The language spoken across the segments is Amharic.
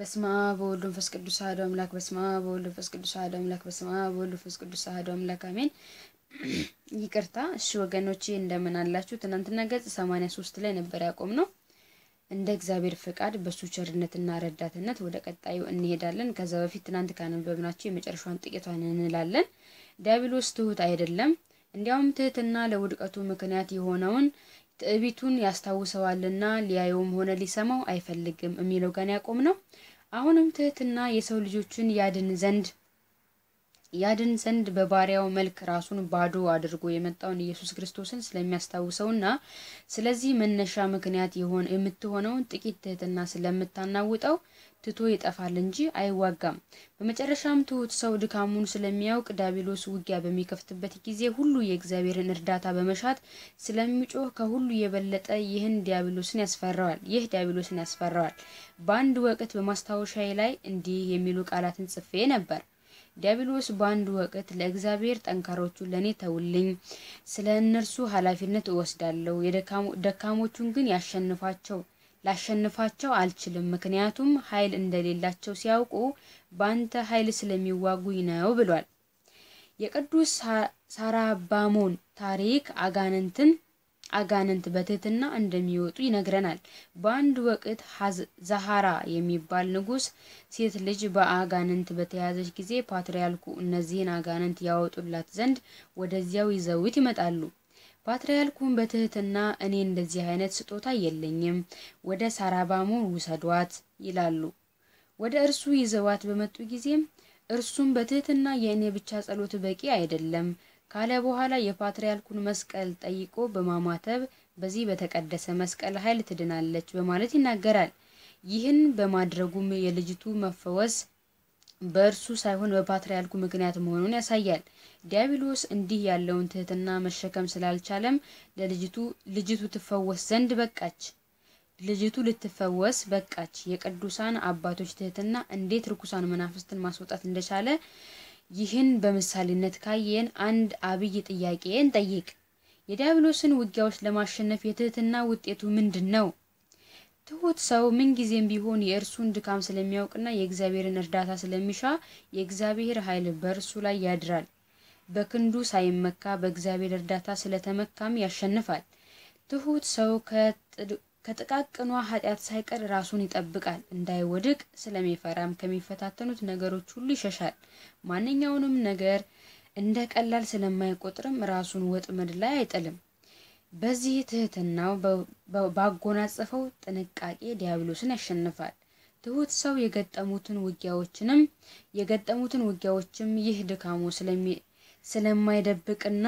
በስማ በወልድ መንፈስ ቅዱስ አሐዱ አምላክ በስማ ቅዱስ አሐዱ አምላክ ቅዱስ አሐዱ አምላክ አሜን። ይቅርታ እሺ ወገኖቼ እንደምን አላችሁ? ትናንትና ገጽ 83 ላይ ነበር ያቆም ነው። እንደ እግዚአብሔር ፍቃድ በሱ ቸርነትና ረዳትነት ወደ ቀጣዩ እንሄዳለን። ከዛ በፊት ትናንት ካነበብናቸው የመጨረሻውን ጥቂቷን እንላለን። ዲያብሎስ ትሁት አይደለም፣ እንዲያውም ትህትና ለውድቀቱ ምክንያት የሆነውን ትዕቢቱን ያስታውሰዋልና ሊያየውም ሆነ ሊሰማው አይፈልግም የሚለው ጋን ያቆም ነው። አሁንም ትህትና የሰው ልጆችን ያድን ዘንድ ያድን ዘንድ በባሪያው መልክ ራሱን ባዶ አድርጎ የመጣውን ኢየሱስ ክርስቶስን ስለሚያስታውሰውና ስለዚህ መነሻ ምክንያት የሆን የምትሆነውን ጥቂት ትህትና ስለምታናውጠው ትቶ ይጠፋል እንጂ አይዋጋም። በመጨረሻም ትሁት ሰው ድካሙን ስለሚያውቅ ዳቢሎስ ውጊያ በሚከፍትበት ጊዜ ሁሉ የእግዚአብሔርን እርዳታ በመሻት ስለሚጮህ ከሁሉ የበለጠ ይህን ዲያብሎስን ያስፈራዋል። ይህ ዲያብሎስን ያስፈራዋል። በአንድ ወቅት በማስታወሻዬ ላይ እንዲህ የሚሉ ቃላትን ጽፌ ነበር። ዲያብሎስ በአንድ ወቅት ለእግዚአብሔር ጠንካሮቹ ለእኔ ተውልኝ፣ ስለ እነርሱ ኃላፊነት እወስዳለሁ፣ ደካሞቹን ግን ያሸንፋቸው ላሸንፋቸው አልችልም፣ ምክንያቱም ኃይል እንደሌላቸው ሲያውቁ በአንተ ኃይል ስለሚዋጉኝ ነው ብሏል። የቅዱስ ሳራባሞን ታሪክ አጋንንትን አጋንንት በትህትና እንደሚወጡ ይነግረናል። በአንድ ወቅት ዛሃራ የሚባል ንጉስ ሴት ልጅ በአጋንንት በተያዘች ጊዜ ፓትርያርኩ እነዚህን አጋንንት ያወጡላት ዘንድ ወደዚያው ይዘውት ይመጣሉ። ፓትርያርኩም በትህትና እኔ እንደዚህ አይነት ስጦታ የለኝም፣ ወደ ሳራባሙ ውሰዷት ይላሉ። ወደ እርሱ ይዘዋት በመጡ ጊዜም እርሱም በትህትና የእኔ ብቻ ጸሎት በቂ አይደለም ካለ በኋላ የፓትርያርኩን መስቀል ጠይቆ በማማተብ በዚህ በተቀደሰ መስቀል ኃይል ትድናለች በማለት ይናገራል። ይህን በማድረጉም የልጅቱ መፈወስ በእርሱ ሳይሆን በፓትርያርኩ ምክንያት መሆኑን ያሳያል። ዲያብሎስ እንዲህ ያለውን ትህትና መሸከም ስላልቻለም ለልጅቱ ልጅቱ ትፈወስ ዘንድ በቃች። ልጅቱ ልትፈወስ በቃች። የቅዱሳን አባቶች ትህትና እንዴት ርኩሳን መናፍስትን ማስወጣት እንደቻለ ይህን በምሳሌነት ካየን አንድ አብይ ጥያቄ እንጠይቅ። የዲያብሎስን ውጊያዎች ለማሸነፍ የትህትና ውጤቱ ምንድን ነው? ትሁት ሰው ምንጊዜም ቢሆን የእርሱን ድካም ስለሚያውቅና የእግዚአብሔርን እርዳታ ስለሚሻ የእግዚአብሔር ኃይል በእርሱ ላይ ያድራል። በክንዱ ሳይመካ በእግዚአብሔር እርዳታ ስለተመካም ያሸንፋል። ትሁት ሰው ከጥቃቅኗ ኃጢአት ሳይቀር ራሱን ይጠብቃል፣ እንዳይወድቅ ስለሚፈራም ከሚፈታተኑት ነገሮች ሁሉ ይሸሻል። ማንኛውንም ነገር እንደ ቀላል ስለማይቆጥርም ራሱን ወጥመድ ላይ አይጥልም። በዚህ ትህትናው ባጎናጸፈው ጥንቃቄ ዲያብሎስን ያሸንፋል። ትሁት ሰው የገጠሙትን ውጊያዎችንም የገጠሙትን ውጊያዎችም ይህ ድካሙ ስለማይደብቅና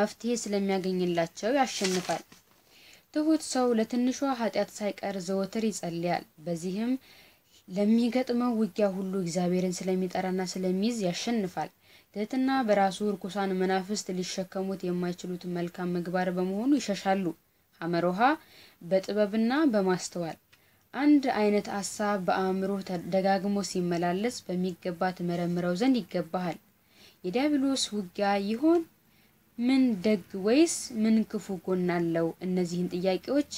መፍትሄ ስለሚያገኝላቸው ያሸንፋል። ትሁት ሰው ለትንሿ ኃጢአት ሳይቀር ዘወትር ይጸልያል። በዚህም ለሚገጥመው ውጊያ ሁሉ እግዚአብሔርን ስለሚጠራና ስለሚይዝ ያሸንፋል። ትህትና በራሱ እርኩሳን መናፍስት ሊሸከሙት የማይችሉት መልካም ምግባር በመሆኑ ይሸሻሉ። አመሮሃ በጥበብና በማስተዋል አንድ አይነት ሀሳብ በአእምሮ ደጋግሞ ሲመላለስ በሚገባ ትመረምረው ዘንድ ይገባሃል። የዲያብሎስ ውጊያ ይሆን ምን ደግ ወይስ ምን ክፉ ጎን አለው? እነዚህን ጥያቄዎች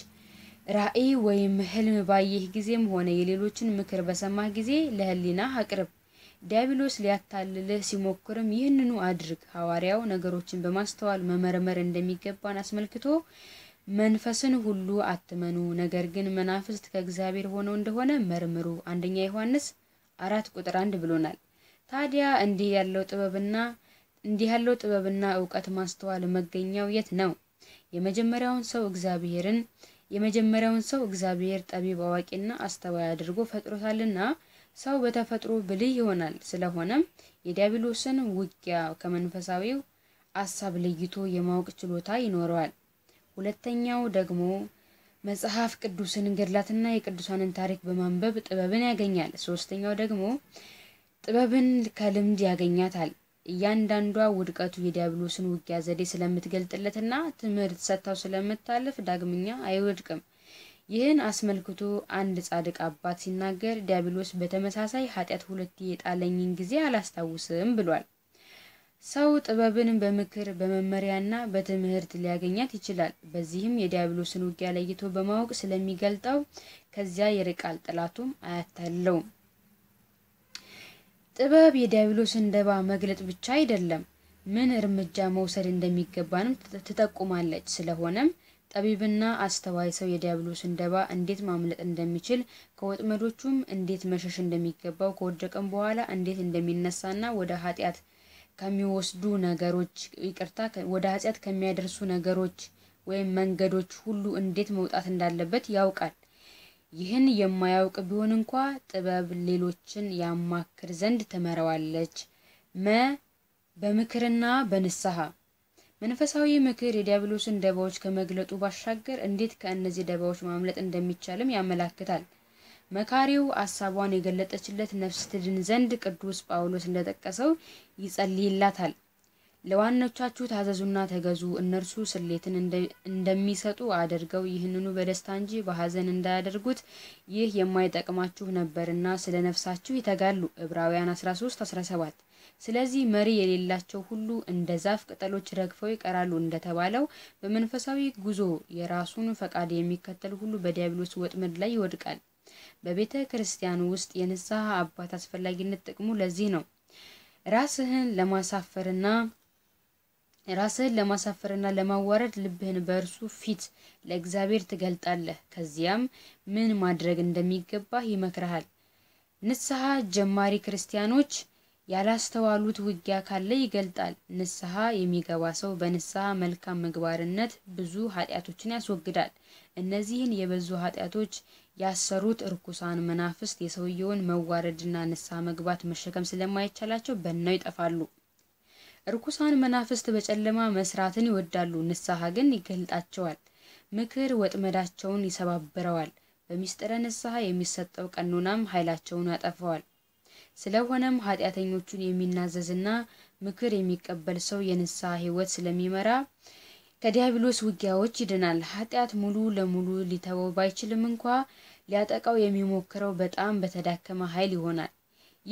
ራዕይ ወይም ህልም ባየህ ጊዜም ሆነ የሌሎችን ምክር በሰማህ ጊዜ ለህሊና አቅርብ። ዲያብሎስ ሊያታልልህ ሲሞክርም ይህንኑ አድርግ። ሐዋርያው ነገሮችን በማስተዋል መመርመር እንደሚገባን አስመልክቶ መንፈስን ሁሉ አትመኑ፣ ነገር ግን መናፍስት ከእግዚአብሔር ሆነው እንደሆነ መርምሩ፣ አንደኛ ዮሐንስ አራት ቁጥር አንድ ብሎናል። ታዲያ እንዲህ ያለው ጥበብና እንዲህ ያለው ጥበብና እውቀት ማስተዋል መገኛው የት ነው? የመጀመሪያውን ሰው እግዚአብሔርን የመጀመሪያውን ሰው እግዚአብሔር ጠቢብ አዋቂና አስተዋይ አድርጎ ፈጥሮታልና ሰው በተፈጥሮ ብልህ ይሆናል። ስለሆነም የዲያብሎስን ውጊያ ከመንፈሳዊው አሳብ ለይቶ የማወቅ ችሎታ ይኖረዋል። ሁለተኛው ደግሞ መጽሐፍ ቅዱስን ገድላትና የቅዱሳንን ታሪክ በማንበብ ጥበብን ያገኛል። ሶስተኛው ደግሞ ጥበብን ከልምድ ያገኛታል። እያንዳንዷ ውድቀቱ የዲያብሎስን ውጊያ ዘዴ ስለምትገልጥለትና ትምህርት ሰጥታው ስለምታለፍ ዳግምኛ አይወድቅም። ይህን አስመልክቶ አንድ ጻድቅ አባት ሲናገር ዲያብሎስ በተመሳሳይ ኃጢአት ሁለት የጣለኝን ጊዜ አላስታውስም ብሏል። ሰው ጥበብን በምክር በመመሪያና በትምህርት ሊያገኛት ይችላል። በዚህም የዲያብሎስን ውጊያ ለይቶ በማወቅ ስለሚገልጠው ከዚያ ይርቃል፣ ጥላቱም አያታለውም። ጥበብ የዲያብሎስ እንደባ መግለጥ ብቻ አይደለም፣ ምን እርምጃ መውሰድ እንደሚገባንም ትጠቁማለች። ስለሆነም ጠቢብና አስተዋይ ሰው የዲያብሎስ እንደባ እንዴት ማምለጥ እንደሚችል ከወጥመዶቹም እንዴት መሸሽ እንደሚገባው ከወደቀም በኋላ እንዴት እንደሚነሳና ወደ ኃጢአት ከሚወስዱ ነገሮች ይቅርታ፣ ወደ ኃጢአት ከሚያደርሱ ነገሮች ወይም መንገዶች ሁሉ እንዴት መውጣት እንዳለበት ያውቃል። ይህን የማያውቅ ቢሆን እንኳ ጥበብ ሌሎችን ያማክር ዘንድ ትመረዋለች። መ በምክርና በንስሐ መንፈሳዊ ምክር የዲያብሎስን ደባዎች ከመግለጡ ባሻገር እንዴት ከእነዚህ ደባዎች ማምለጥ እንደሚቻልም ያመላክታል። መካሪው አሳቧን የገለጠችለት ነፍስ ትድን ዘንድ ቅዱስ ጳውሎስ እንደጠቀሰው ይጸልይላታል። ለዋኖቻችሁ ታዘዙና ተገዙ። እነርሱ ስሌትን እንደሚሰጡ አድርገው ይህንኑ በደስታ እንጂ በሐዘን እንዳያደርጉት ይህ የማይጠቅማችሁ ነበርና ስለ ነፍሳችሁ ይተጋሉ። ዕብራውያን 13 17 ስለዚህ መሪ የሌላቸው ሁሉ እንደ ዛፍ ቅጠሎች ረግፈው ይቀራሉ እንደተባለው በመንፈሳዊ ጉዞ የራሱን ፈቃድ የሚከተል ሁሉ በዲያብሎስ ወጥመድ ላይ ይወድቃል። በቤተ ክርስቲያን ውስጥ የንስሐ አባት አስፈላጊነት ጥቅሙ ለዚህ ነው። ራስህን ለማሳፈርና ራስህን ለማሳፈርና ለማዋረድ ልብህን በእርሱ ፊት ለእግዚአብሔር ትገልጣለህ። ከዚያም ምን ማድረግ እንደሚገባህ ይመክርሃል። ንስሐ ጀማሪ ክርስቲያኖች ያላስተዋሉት ውጊያ ካለ ይገልጣል። ንስሐ የሚገባ ሰው በንስሐ መልካም ምግባርነት ብዙ ኃጢአቶችን ያስወግዳል። እነዚህን የበዙ ኃጢአቶች ያሰሩት እርኩሳን መናፍስት የሰውየውን መዋረድና ንስሐ መግባት መሸከም ስለማይቻላቸው በናው ይጠፋሉ። ርኩሳን መናፍስት በጨለማ መስራትን ይወዳሉ፣ ንስሐ ግን ይገልጣቸዋል። ምክር ወጥመዳቸውን ይሰባብረዋል፣ በሚስጥረ ንስሐ የሚሰጠው ቀኖናም ኃይላቸውን ያጠፈዋል። ስለሆነም ኃጢአተኞቹን የሚናዘዝና ምክር የሚቀበል ሰው የንስሐ ህይወት ስለሚመራ ከዲያብሎስ ውጊያዎች ይድናል። ኃጢአት ሙሉ ለሙሉ ሊተወው ባይችልም እንኳ ሊያጠቃው የሚሞክረው በጣም በተዳከመ ኃይል ይሆናል።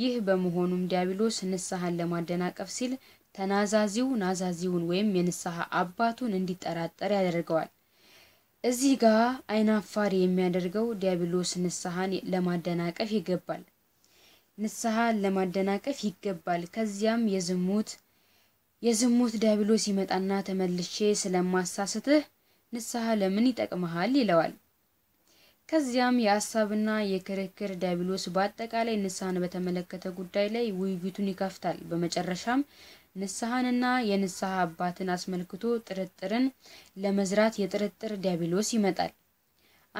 ይህ በመሆኑም ዲያብሎስ ንስሐን ለማደናቀፍ ሲል ተናዛዚው ናዛዚውን ወይም የንስሐ አባቱን እንዲጠራጠር ያደርገዋል። እዚህ ጋር አይናፋር የሚያደርገው ዲያብሎስ ንስሐን ለማደናቀፍ ይገባል። ንስሐን ለማደናቀፍ ይገባል። ከዚያም የዝሙት የዝሙት ዲያብሎስ ይመጣና ተመልሼ ስለማሳስትህ ንስሐ ለምን ይጠቅመሃል ይለዋል። ከዚያም የሀሳብና የክርክር ዲያብሎስ በአጠቃላይ ንስሐን በተመለከተ ጉዳይ ላይ ውይይቱን ይከፍታል። በመጨረሻም ንስሐንና የንስሐ አባትን አስመልክቶ ጥርጥርን ለመዝራት የጥርጥር ዲያብሎስ ይመጣል።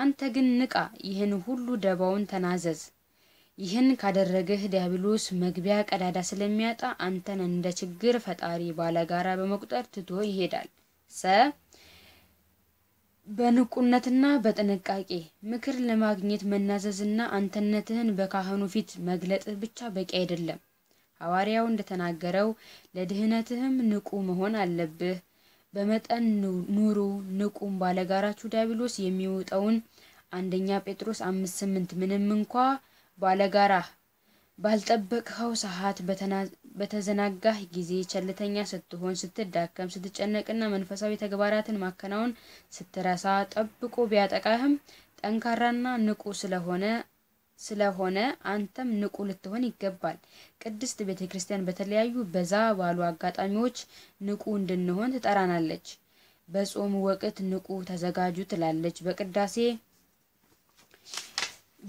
አንተ ግን ንቃ፣ ይህን ሁሉ ደባውን ተናዘዝ። ይህን ካደረገህ ዲያብሎስ መግቢያ ቀዳዳ ስለሚያጣ አንተን እንደ ችግር ፈጣሪ ባለጋራ በመቁጠር ትቶ ይሄዳል። ሰ በንቁነትና በጥንቃቄ ምክር ለማግኘት መናዘዝና አንተነትህን በካህኑ ፊት መግለጥህ ብቻ በቂ አይደለም። ሐዋርያው እንደተናገረው ለድህነትህም ንቁ መሆን አለብህ። በመጠን ኑሩ ንቁም፣ ባለጋራችሁ ዲያብሎስ የሚውጠውን አንደኛ ጴጥሮስ አምስት ስምንት ምንም እንኳ ባለጋራ ባልጠበቅኸው ሰዓት በተዘናጋህ ጊዜ ቸልተኛ ስትሆን፣ ስትዳከም፣ ስትጨነቅና መንፈሳዊ ተግባራትን ማከናወን ስትረሳ ጠብቆ ቢያጠቃህም ጠንካራና ንቁ ስለሆነ ስለሆነ አንተም ንቁ ልትሆን ይገባል። ቅድስት ቤተ ክርስቲያን በተለያዩ በዛ ባሉ አጋጣሚዎች ንቁ እንድንሆን ትጠራናለች። በጾም ወቅት ንቁ ተዘጋጁ ትላለች። በቅዳሴ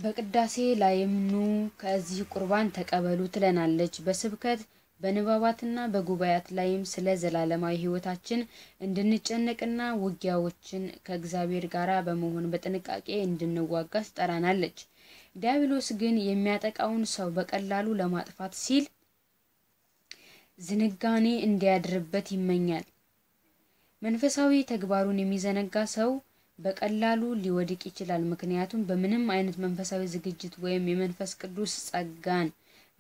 በቅዳሴ ላይም ኑ ከዚህ ቁርባን ተቀበሉ ትለናለች። በስብከት በንባባትና በጉባኤያት ላይም ስለ ዘላለማዊ ሕይወታችን እንድንጨነቅና ውጊያዎችን ከእግዚአብሔር ጋር በመሆን በጥንቃቄ እንድንዋጋ ትጠራናለች። ዲያብሎስ ግን የሚያጠቃውን ሰው በቀላሉ ለማጥፋት ሲል ዝንጋኔ እንዲያድርበት ይመኛል። መንፈሳዊ ተግባሩን የሚዘነጋ ሰው በቀላሉ ሊወድቅ ይችላል። ምክንያቱም በምንም አይነት መንፈሳዊ ዝግጅት ወይም የመንፈስ ቅዱስ ጸጋን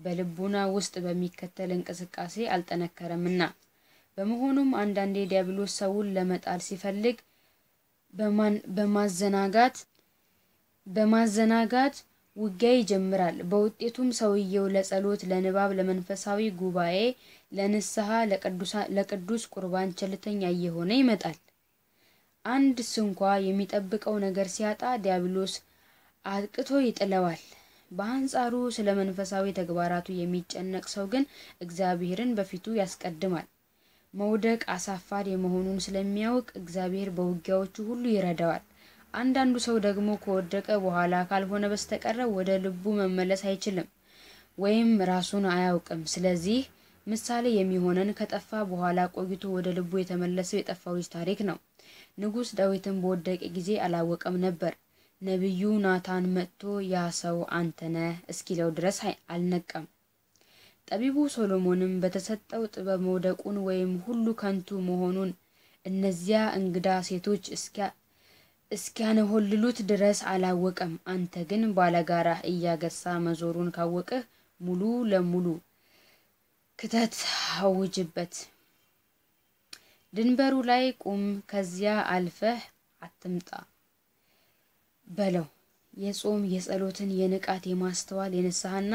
በልቡና ውስጥ በሚከተል እንቅስቃሴ አልጠነከረምና። በመሆኑም አንዳንዴ ዲያብሎስ ሰውን ለመጣል ሲፈልግ በማዘናጋት በማዘናጋት ውጊያ ይጀምራል። በውጤቱም ሰውየው ለጸሎት፣ ለንባብ፣ ለመንፈሳዊ ጉባኤ፣ ለንስሐ፣ ለቅዱስ ቁርባን ቸልተኛ እየሆነ ይመጣል። አንድ ስንኳ የሚጠብቀው ነገር ሲያጣ ዲያብሎስ አጥቅቶ ይጥለዋል። በአንጻሩ ስለ መንፈሳዊ ተግባራቱ የሚጨነቅ ሰው ግን እግዚአብሔርን በፊቱ ያስቀድማል። መውደቅ አሳፋሪ መሆኑን ስለሚያውቅ እግዚአብሔር በውጊያዎቹ ሁሉ ይረዳዋል። አንዳንዱ ሰው ደግሞ ከወደቀ በኋላ ካልሆነ በስተቀረ ወደ ልቡ መመለስ አይችልም ወይም ራሱን አያውቅም። ስለዚህ ምሳሌ የሚሆነን ከጠፋ በኋላ ቆይቶ ወደ ልቡ የተመለሰው የጠፋው ልጅ ታሪክ ነው። ንጉሥ ዳዊትን በወደቀ ጊዜ አላወቀም ነበር። ነቢዩ ናታን መጥቶ ያ ሰው አንተነ እስኪለው ድረስ አልነቀም። ጠቢቡ ሶሎሞንም በተሰጠው ጥበብ መውደቁን ወይም ሁሉ ከንቱ መሆኑን እነዚያ እንግዳ ሴቶች እስኪያነሆልሉት ድረስ አላወቀም። አንተ ግን ባለጋራ እያገሳ መዞሩን ካወቅህ ሙሉ ለሙሉ ክተት አውጅበት። ድንበሩ ላይ ቁም፣ ከዚያ አልፈህ አትምጣ በለው። የጾም የጸሎትን፣ የንቃት፣ የማስተዋል፣ የንስሐና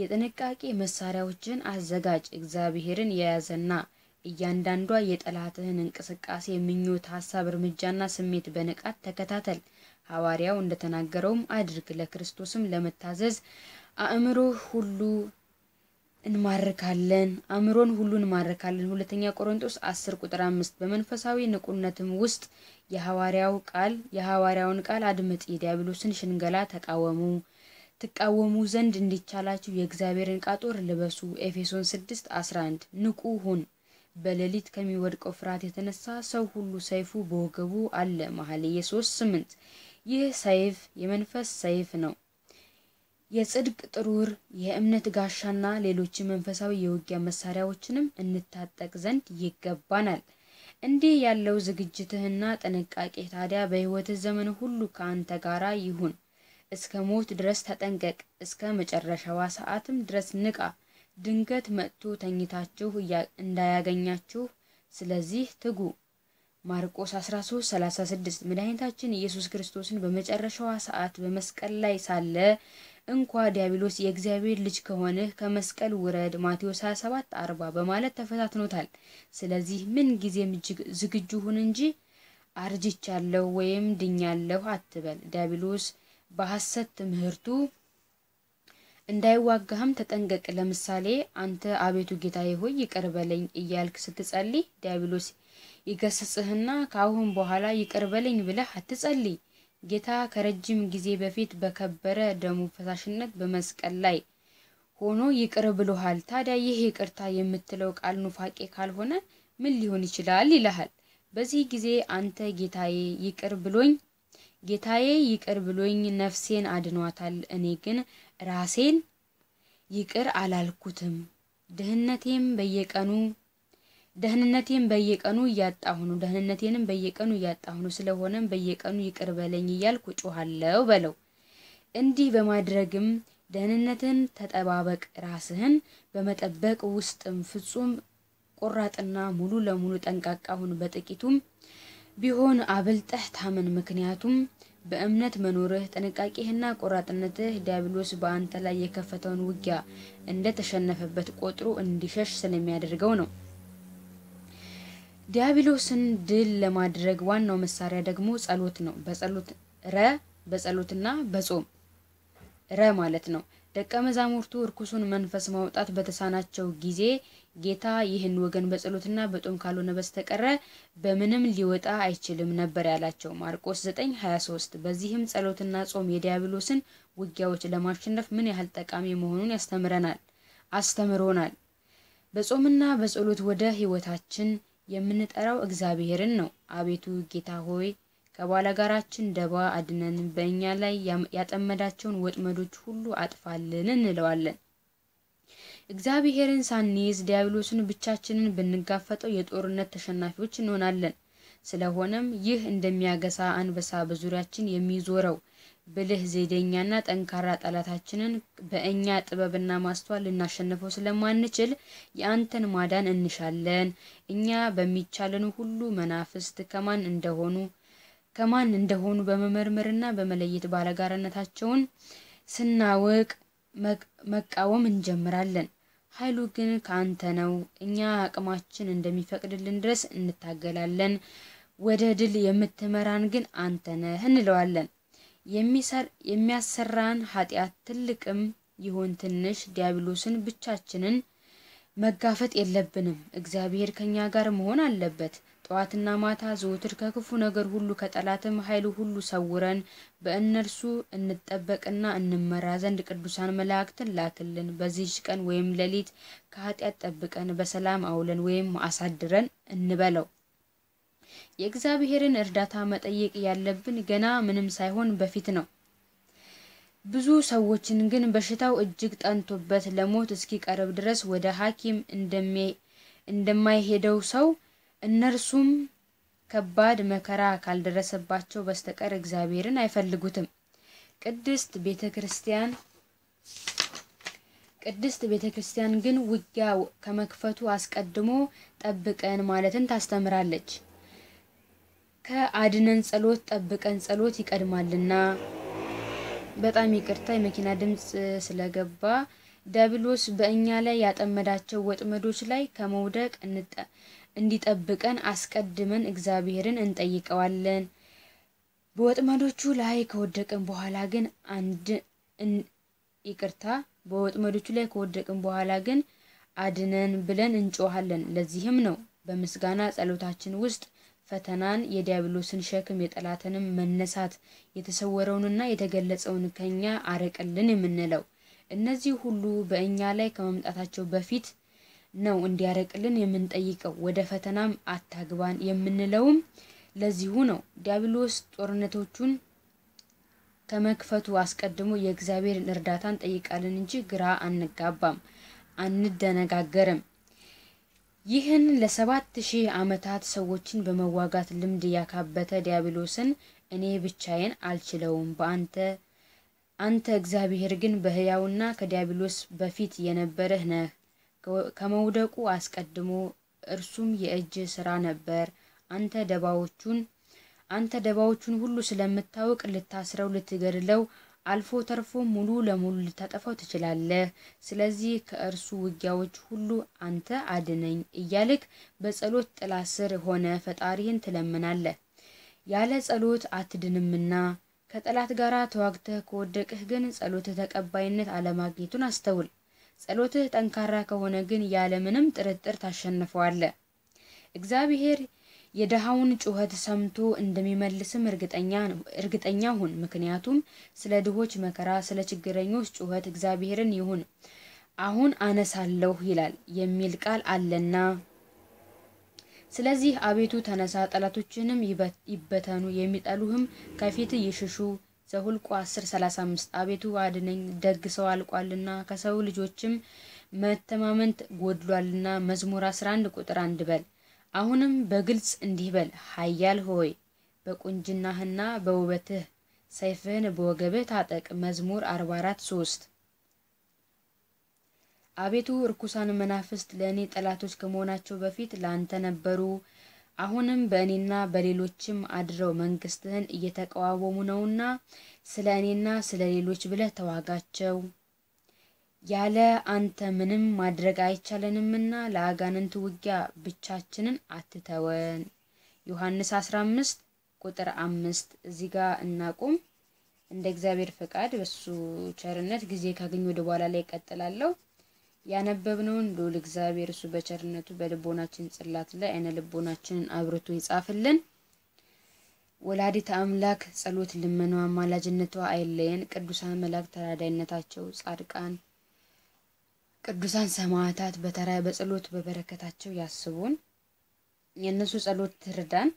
የጥንቃቄ መሳሪያዎችን አዘጋጅ። እግዚአብሔርን የያዘና እያንዳንዷ የጠላትህን እንቅስቃሴ፣ ምኞት፣ ሀሳብ፣ እርምጃና ስሜት በንቃት ተከታተል። ሐዋርያው እንደተናገረውም አድርግ። ለክርስቶስም ለመታዘዝ አእምሮ ሁሉ እንማርካለን አእምሮን ሁሉ እንማርካለን። ሁለተኛ ቆሮንቶስ 10 ቁጥር 5 በመንፈሳዊ ንቁነትም ውስጥ የሐዋርያው ቃል የሐዋርያውን ቃል አድምጥ፣ የዲያብሎስን ሽንገላ ተቃወሙ ትቃወሙ ዘንድ እንዲቻላችሁ የእግዚአብሔርን ቃጦር ልበሱ። ኤፌሶን 6 11 ንቁ ሁን። በሌሊት ከሚወድቀው ፍርሃት የተነሳ ሰው ሁሉ ሰይፉ በወገቡ አለ። መኃልየ ሶስት ስምንት ይህ ሰይፍ የመንፈስ ሰይፍ ነው። የጽድቅ ጥሩር፣ የእምነት ጋሻና ሌሎች መንፈሳዊ የውጊያ መሳሪያዎችንም እንታጠቅ ዘንድ ይገባናል። እንዲህ ያለው ዝግጅትህና ጥንቃቄ ታዲያ በሕይወትህ ዘመን ሁሉ ከአንተ ጋራ ይሁን። እስከ ሞት ድረስ ተጠንቀቅ፣ እስከ መጨረሻዋ ሰዓትም ድረስ ንቃ። ድንገት መጥቶ ተኝታችሁ እንዳያገኛችሁ፣ ስለዚህ ትጉ። ማርቆስ 13:36 መድኃኒታችን ኢየሱስ ክርስቶስን በመጨረሻዋ ሰዓት በመስቀል ላይ ሳለ እንኳ ዲያብሎስ የእግዚአብሔር ልጅ ከሆንህ ከመስቀል ውረድ ማቴዎስ 27:40 በማለት ተፈታትኖታል። ስለዚህ ምን ጊዜም ዝግጁ ሁን እንጂ አርጅቻለሁ ወይም ድኛለሁ አትበል። ዲያብሎስ በሐሰት ትምህርቱ እንዳይዋጋህም ተጠንቀቅ። ለምሳሌ አንተ አቤቱ ጌታዬ ሆይ ይቅር በለኝ እያልክ ስትጸልይ ዲያብሎስ ይገስጽህና ከአሁን በኋላ ይቅር በለኝ ብለህ አትጸልይ። ጌታ ከረጅም ጊዜ በፊት በከበረ ደሙ ፈሳሽነት በመስቀል ላይ ሆኖ ይቅር ብሎሃል። ታዲያ ይህ ይቅርታ የምትለው ቃል ኑፋቄ ካልሆነ ምን ሊሆን ይችላል? ይልሃል። በዚህ ጊዜ አንተ ጌታዬ ይቅር ብሎኝ ጌታዬ ይቅር ብሎኝ ነፍሴን አድኗታል፣ እኔ ግን ራሴን ይቅር አላልኩትም። ደህንነቴም በየቀኑ ደህንነቴም በየቀኑ እያጣሁ ነው። ደህንነቴንም በየቀኑ እያጣሁ ነው። ስለሆነም በየቀኑ ይቅር በለኝ እያልኩ እጮኋለሁ በለው። እንዲህ በማድረግም ደህንነትን ተጠባበቅ። ራስህን በመጠበቅ ውስጥም ፍጹም ቆራጥና ሙሉ ለሙሉ ጠንቃቃ ሁን። በጥቂቱም ቢሆን አብልጠህ ታመን። ምክንያቱም በእምነት መኖርህ ጥንቃቄህና ቆራጥነትህ ዲያብሎስ በአንተ ላይ የከፈተውን ውጊያ እንደ ተሸነፈበት ቆጥሮ እንዲሸሽ ስለሚያደርገው ነው። ዲያብሎስን ድል ለማድረግ ዋናው መሳሪያ ደግሞ ጸሎት ነው። በጸሎት ረ በጸሎትና በጾም ረ ማለት ነው። ደቀ መዛሙርቱ እርኩሱን መንፈስ ማውጣት በተሳናቸው ጊዜ ጌታ ይህን ወገን በጸሎትና በጦም ካልሆነ በስተቀረ በምንም ሊወጣ አይችልም ነበር ያላቸው ማርቆስ 9:23። በዚህም ጸሎትና ጾም የዲያብሎስን ውጊያዎች ለማሸነፍ ምን ያህል ጠቃሚ መሆኑን ያስተምረናል አስተምሮናል። በጾምና በጸሎት ወደ ህይወታችን የምንጠራው እግዚአብሔርን ነው። አቤቱ ጌታ ሆይ ከባላጋራችን ደባ አድነን፣ በእኛ ላይ ያጠመዳቸውን ወጥመዶች ሁሉ አጥፋልን እንለዋለን። እግዚአብሔርን ሳንይዝ ዲያብሎስን ብቻችንን ብንጋፈጠው የጦርነት ተሸናፊዎች እንሆናለን። ስለሆነም ይህ እንደሚያገሳ አንበሳ በዙሪያችን የሚዞረው ብልህ ዘዴኛና ጠንካራ ጠላታችንን በእኛ ጥበብና ማስተዋል ልናሸንፈው ስለማንችል የአንተን ማዳን እንሻለን። እኛ በሚቻለን ሁሉ መናፍስት ከማን እንደሆኑ ከማን እንደሆኑ በመመርመርና በመለየት ባለጋራነታቸውን ስናውቅ መቃወም እንጀምራለን። ኃይሉ ግን ከአንተ ነው። እኛ አቅማችን እንደሚፈቅድልን ድረስ እንታገላለን። ወደ ድል የምትመራን ግን አንተ ነህ እንለዋለን። የሚያሰራን ኃጢአት ትልቅም ይሁን ትንሽ ዲያብሎስን ብቻችንን መጋፈጥ የለብንም። እግዚአብሔር ከኛ ጋር መሆን አለበት። ጠዋትና ማታ ዘውትር ከክፉ ነገር ሁሉ ከጠላትም ኃይል ሁሉ ሰውረን በእነርሱ እንጠበቅና እንመራ ዘንድ ቅዱሳን መላእክትን ላክልን። በዚህች ቀን ወይም ሌሊት ከኃጢአት ጠብቀን በሰላም አውለን ወይም አሳድረን እንበለው። የእግዚአብሔርን እርዳታ መጠየቅ ያለብን ገና ምንም ሳይሆን በፊት ነው። ብዙ ሰዎችን ግን በሽታው እጅግ ጠንቶበት ለሞት እስኪቀርብ ድረስ ወደ ሐኪም እንደማይሄደው ሰው እነርሱም ከባድ መከራ ካልደረሰባቸው በስተቀር እግዚአብሔርን አይፈልጉትም። ቅድስት ቤተ ክርስቲያን ቅድስት ቤተ ክርስቲያን ግን ውጊያ ከመክፈቱ አስቀድሞ ጠብቀን ማለትን ታስተምራለች። ከአድነን ጸሎት ጠብቀን ጸሎት ይቀድማልና። በጣም ይቅርታ የመኪና ድምፅ ስለገባ ዲያብሎስ በእኛ ላይ ያጠመዳቸው ወጥመዶች ላይ ከመውደቅ እንዲጠብቀን አስቀድመን እግዚአብሔርን እንጠይቀዋለን። በወጥመዶቹ ላይ ከወደቅን በኋላ ግን አንድ ይቅርታ፣ በወጥመዶቹ ላይ ከወደቅን በኋላ ግን አድነን ብለን እንጮሃለን። ለዚህም ነው በምስጋና ጸሎታችን ውስጥ ፈተናን፣ የዲያብሎስን ሸክም፣ የጠላትንም መነሳት፣ የተሰወረውንና የተገለጸውን ከኛ አረቀልን የምንለው። እነዚህ ሁሉ በእኛ ላይ ከመምጣታቸው በፊት ነው እንዲያረቅልን የምንጠይቀው። ወደ ፈተናም አታግባን የምንለውም ለዚሁ ነው። ዲያብሎስ ጦርነቶቹን ከመክፈቱ አስቀድሞ የእግዚአብሔርን እርዳታ እንጠይቃለን እንጂ ግራ አንጋባም፣ አንደነጋገርም። ይህን ለሰባት ሺህ ዓመታት ሰዎችን በመዋጋት ልምድ ያካበተ ዲያብሎስን እኔ ብቻዬን አልችለውም፣ በአንተ አንተ እግዚአብሔር ግን በሕያውና ከዲያብሎስ በፊት የነበረህ ነህ ከመውደቁ አስቀድሞ እርሱም የእጅ ስራ ነበር። አንተ ደባዎቹን አንተ ደባዎቹን ሁሉ ስለምታውቅ ልታስረው፣ ልትገድለው አልፎ ተርፎ ሙሉ ለሙሉ ልታጠፋው ትችላለህ። ስለዚህ ከእርሱ ውጊያዎች ሁሉ አንተ አድነኝ እያልክ በጸሎት ጥላ ስር ሆነ ፈጣሪህን ትለምናለህ። ያለ ጸሎት አትድንምና ከጠላት ጋር ተዋግተህ ከወደቅህ ግን ጸሎት ተቀባይነት አለማግኘቱን አስተውል። ጸሎትህ ጠንካራ ከሆነ ግን ያለምንም ጥርጥር ታሸንፈዋለ። እግዚአብሔር የድሃውን ጩኸት ሰምቶ እንደሚመልስም እርግጠኛ ሁን። ምክንያቱም ስለ ድሆች መከራ፣ ስለ ችግረኞች ጩኸት እግዚአብሔርን ይሁን አሁን አነሳለሁ ይላል የሚል ቃል አለና። ስለዚህ አቤቱ ተነሳ፣ ጠላቶችንም ይበተኑ፣ የሚጠሉህም ከፊት ይሽሹ። ዘሁልቁ 10:35 አቤቱ አድነኝ፣ ደግ ሰው አልቋልና ከሰው ልጆችም መተማመን ጎድሏልና። መዝሙር 11 ቁጥር አንድ በል። አሁንም በግልጽ እንዲህ በል፣ ኃያል ሆይ በቁንጅናህና በውበትህ ሰይፍህን በወገብህ ታጠቅ። መዝሙር 44 3 አቤቱ እርኩሳን መናፍስት ለእኔ ጠላቶች ከመሆናቸው በፊት ለአንተ ነበሩ። አሁንም በእኔና በሌሎችም አድረው መንግስትህን እየተቃወሙ ነውና ስለ እኔና ስለ ሌሎች ብለህ ተዋጋቸው። ያለ አንተ ምንም ማድረግ አይቻለንምና ለአጋንንት ውጊያ ብቻችንን አትተወን። ዮሐንስ 15 ቁጥር አምስት እዚህ ጋር እናቁም። እንደ እግዚአብሔር ፈቃድ በሱ ቸርነት ጊዜ ካገኘ ወደ በኋላ ላይ እቀጥላለሁ። ያነበብነውን ልዑል እግዚአብሔር እሱ በቸርነቱ በልቦናችን ጽላት ላይ አይነ ልቦናችንን አብርቶ ይጻፍልን። ወላዲት አምላክ ጸሎት፣ ልመናዋ፣ አማላጅነቷ አይለየን። ቅዱሳን መላክ ተራዳይነታቸው፣ ጻድቃን ቅዱሳን ሰማዕታት በተራ በጸሎት በበረከታቸው ያስቡን። የእነሱ ጸሎት ትርዳን።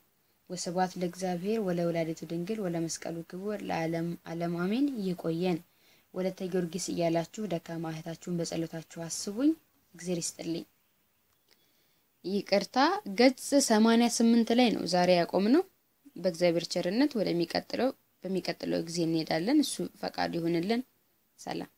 ወስብሐት ለእግዚአብሔር ወለወላዲቱ ድንግል ወለመስቀሉ ክቡር ለዓለም ዓለም አሜን። ይቆየን። ወለተ ጊዮርጊስ እያላችሁ ደካማ እህታችሁን በጸሎታችሁ አስቡኝ። እግዜር ይስጥልኝ። ይቅርታ ገጽ 88 ላይ ነው ዛሬ ያቆም ነው። በእግዚአብሔር ቸርነት ወደሚቀጥለው በሚቀጥለው ጊዜ እንሄዳለን። እሱ ፈቃዱ ይሁንልን። ሰላም